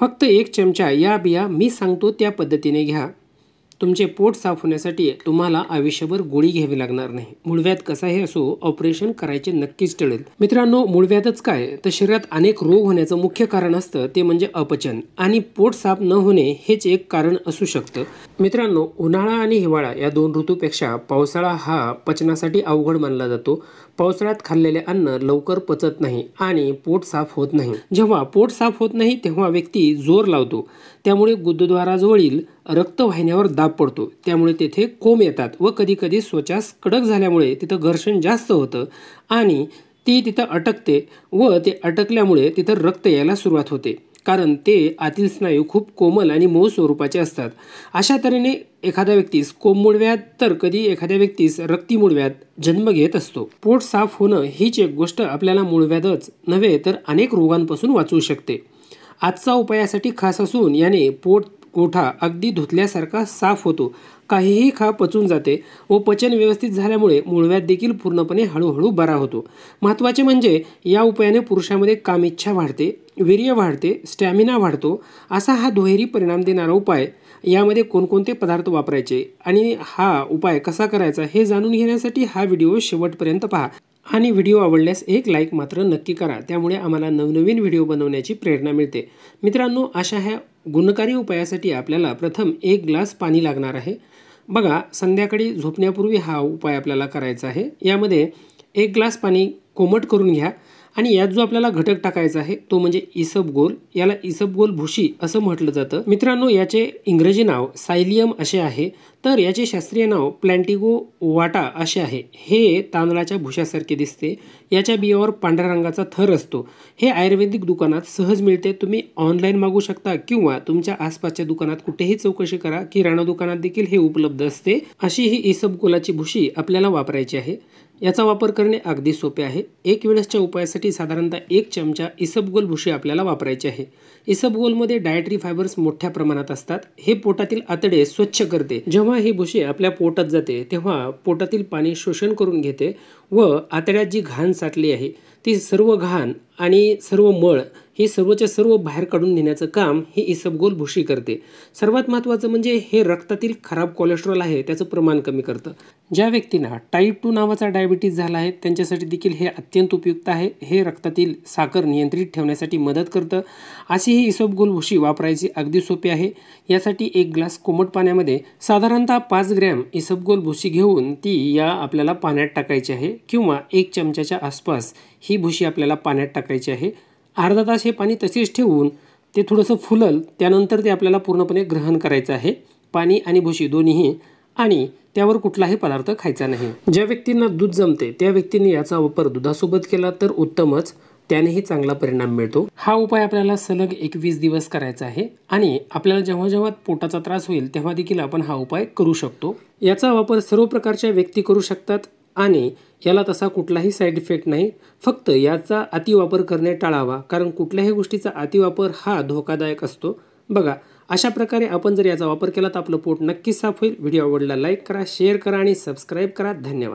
फक्त एक चमचा या बिया मी सांगतो त्या पद्धतीने घ्या तुमचे पोट साफ होण्यासाठी तुम्हाला आयुष्यभर गोळी घ्यावी लागणार नाही मुळव्यात कसाही असो ऑपरेशन करायचे नक्कीच टळेल मित्रांनो मुळव्यातच काय तर शरीरात अनेक रोग होण्याचं मुख्य कारण असतं ते म्हणजे अपचन आणि पोट साफ न होणे हेच एक कारण असू शकतं मित्रांनो उन्हाळा आणि हिवाळा या दोन ऋतूपेक्षा पावसाळा हा पचनासाठी अवघड मानला जातो पावसाळ्यात खाल्लेले अन्न लवकर पचत नाही आणि पोट साफ होत नाही जेव्हा पोट साफ होत नाही तेव्हा व्यक्ती जोर लावतो त्यामुळे गुदद्वाराजवळील रक्तवाहिन्यावर दाब दाब पडतो त्यामुळे तेथे कोंब येतात व कधीकधी त्वचास कडक झाल्यामुळे तिथं घर्षण जास्त होतं आणि ती तिथं अटकते व ते अटकल्यामुळे तिथं रक्त यायला सुरुवात होते कारण ते आतील स्नायू खूप कोमल आणि मऊ स्वरूपाचे असतात अशा तऱ्हेने एखाद्या व्यक्तीस मुळव्यात तर कधी एखाद्या व्यक्तीस रक्ती मुळव्यात जन्म घेत असतो पोट साफ होणं हीच एक गोष्ट आपल्याला मुळव्यातच नव्हे तर अनेक रोगांपासून वाचवू शकते आजचा उपायासाठी खास असून याने पोट ओठा अगदी धुतल्यासारखा साफ होतो काहीही खा पचून जाते व पचन व्यवस्थित झाल्यामुळे मुळव्यात देखील पूर्णपणे हळूहळू बरा होतो महत्त्वाचे म्हणजे या उपायाने पुरुषामध्ये कामिच्छा वाढते वीर्य वाढते स्टॅमिना वाढतो असा हा दुहेरी परिणाम देणारा उपाय यामध्ये कोणकोणते पदार्थ वापरायचे आणि हा उपाय कसा करायचा हे जाणून घेण्यासाठी हा व्हिडिओ शेवटपर्यंत पहा आणि व्हिडिओ आवडल्यास एक लाईक मात्र नक्की करा त्यामुळे आम्हाला नवनवीन व्हिडिओ बनवण्याची प्रेरणा मिळते मित्रांनो अशा ह्या गुणकारी उपायासाठी आपल्याला प्रथम एक ग्लास पाणी लागणार आहे बघा संध्याकाळी झोपण्यापूर्वी हा उपाय आपल्याला करायचा आहे यामध्ये एक ग्लास पाणी कोमट करून घ्या आणि यात जो आपल्याला घटक टाकायचा आहे तो म्हणजे गोल याला गोल भुशी असं म्हटलं जातं मित्रांनो याचे इंग्रजी नाव सायलियम असे आहे तर याचे शास्त्रीय नाव प्लॅन्टिगो वाटा असे आहे हे तांदळाच्या भुशासारखे दिसते याच्या बियावर पांढऱ्या रंगाचा थर असतो हे आयुर्वेदिक दुकानात सहज मिळते तुम्ही ऑनलाईन मागू शकता किंवा तुमच्या आसपासच्या दुकानात कुठेही चौकशी करा किराणा दुकानात देखील हे उपलब्ध असते अशी ही इसबगोलाची भूशी आपल्याला वापरायची आहे याचा वापर करणे अगदी सोपे आहे एक वेळेसच्या उपायासाठी साधारणतः एक चमचा इसबगोल भुशी आपल्याला वापरायची आहे इसबगोलमध्ये डायटरी फायबर्स मोठ्या प्रमाणात असतात हे पोटातील आतडे स्वच्छ करते जेव्हा ही भुशी आपल्या पोटात जाते तेव्हा पोटातील पाणी शोषण करून घेते व आतड्यात जी घाण साठली आहे ती सर्व घाण आणि सर्व मळ हे सर्वच्या सर्व बाहेर काढून नेण्याचं काम हे इसबगोल भुशी करते सर्वात महत्त्वाचं म्हणजे हे रक्तातील खराब कोलेस्ट्रॉल आहे त्याचं प्रमाण कमी करतं ज्या व्यक्तींना टाईप टू नावाचा डायबिटीज झाला आहे त्यांच्यासाठी देखील हे अत्यंत उपयुक्त आहे हे रक्तातील साखर नियंत्रित ठेवण्यासाठी मदत करतं अशी ही इसबगोल भुशी वापरायची अगदी सोपी आहे यासाठी एक ग्लास कोमट पाण्यामध्ये साधारणतः पाच ग्रॅम इसबगोल भुशी घेऊन ती या आपल्याला पाण्यात टाकायची आहे किंवा एक चमच्याच्या आसपास ही भुशी आपल्याला पाण्यात टाकायची आहे अर्धा तास हे पाणी तसेच ठेवून ते थोडंसं फुलल त्यानंतर ते आपल्याला पूर्णपणे ग्रहण करायचं आहे पाणी आणि भुशी दोन्हीही आणि त्यावर कुठलाही पदार्थ खायचा नाही ज्या व्यक्तींना दूध जमते त्या व्यक्तींनी याचा वापर दुधासोबत केला तर उत्तमच त्यानेही चांगला परिणाम मिळतो हा उपाय आपल्याला सलग एकवीस दिवस करायचा आहे आणि आपल्याला जेव्हा जेव्हा पोटाचा त्रास होईल तेव्हा देखील आपण हा उपाय करू शकतो याचा वापर सर्व प्रकारच्या व्यक्ती करू शकतात आणि याला तसा कुठलाही साईड इफेक्ट नाही फक्त याचा अतिवापर करणे टाळावा कारण कुठल्याही गोष्टीचा अतिवापर हा धोकादायक असतो बघा अशा प्रकारे आपण जर याचा वापर केला तर आपलं पोट नक्की साफ होईल व्हिडिओ आवडला लाईक करा शेअर करा आणि सबस्क्राईब करा धन्यवाद